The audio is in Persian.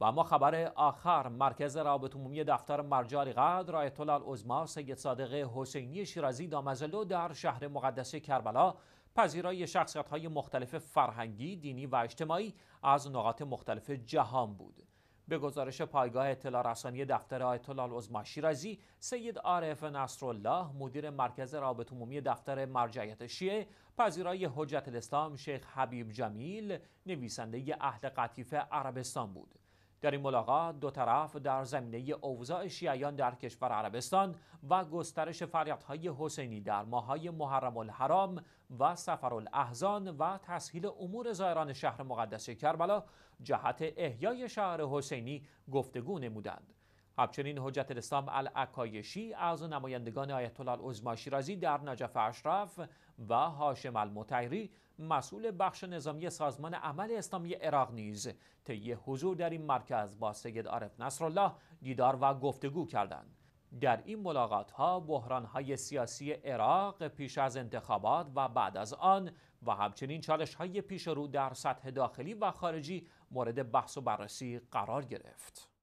و اما خبر آخر مرکز روابط عمومی دفتر مرجع قدر آیت الله العظما سید صادق حسینی شیرازی دامزلو در شهر مقدس کربلا پذیرای شخصیت های مختلف فرهنگی، دینی و اجتماعی از نقاط مختلف جهان بود. به گزارش پایگاه اطلاع رسانی دفتر آیت الله العظما شیرازی، سید عارف نصرالله مدیر مرکز رابط عمومی دفتر مرجعیت شیعه، پذیرای حجت الاسلام شیخ حبیب جمیل، نویسنده اهل قطیف عربستان بود. در این ملاقات دو طرف در زمینه اوضاع شیعیان در کشور عربستان و گسترش فریادهای حسینی در ماهای محرم الحرام و سفر الاحزان و تسهیل امور زائران شهر مقدس کربلا جهت احیای شهر حسینی گفتگو نمودند همچنین حجت الاسلام العکایشی از نمایندگان آیت الله العظما شیرازی در نجف اشرف و هاشم المطهری مسئول بخش نظامی سازمان عمل اسلامی عراق نیز طی حضور در این مرکز با سید عارف نصرالله دیدار و گفتگو کردند در این ملاقات ها بحران های سیاسی عراق پیش از انتخابات و بعد از آن و همچنین چالش های پیش رو در سطح داخلی و خارجی مورد بحث و بررسی قرار گرفت.